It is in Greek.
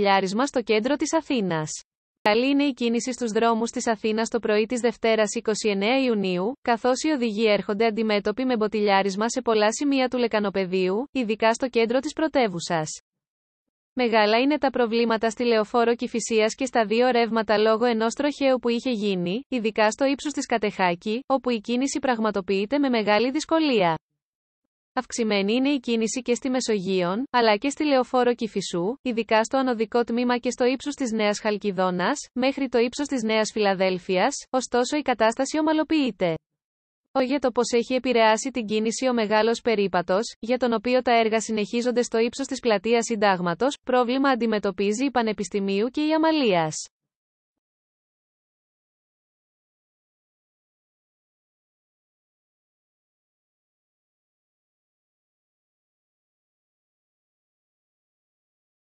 Λιάρισμα στο κέντρο της Αθήνας. Καλή είναι η κίνηση στους δρόμους της Αθήνας το πρωί της Δευτέρας 29 Ιουνίου, καθώς οι οδηγοί έρχονται αντιμέτωποι με μποτιλιάρισμα σε πολλά σημεία του λεκανοπεδίου, ειδικά στο κέντρο της πρωτεύουσας. Μεγάλα είναι τα προβλήματα στη λεωφόρο Κυφυσία και στα δύο ρεύματα λόγω ενός τροχαίου που είχε γίνει, ειδικά στο ύψος της Κατεχάκη, όπου η κίνηση πραγματοποιείται με μεγάλη δυσκολία. Αυξημένη είναι η κίνηση και στη Μεσογείων, αλλά και στη Λεωφόρο Κηφισού, ειδικά στο ανωδικό τμήμα και στο ύψος της Νέας Χαλκιδόνας, μέχρι το ύψος της Νέας Φιλαδέλφιας, ωστόσο η κατάσταση ομαλοποιείται. Ο για το έχει επηρεάσει την κίνηση ο μεγάλος περίπατος, για τον οποίο τα έργα συνεχίζονται στο ύψος της πλατείας συντάγματος, πρόβλημα αντιμετωπίζει η Πανεπιστημίου και η αμαλίας.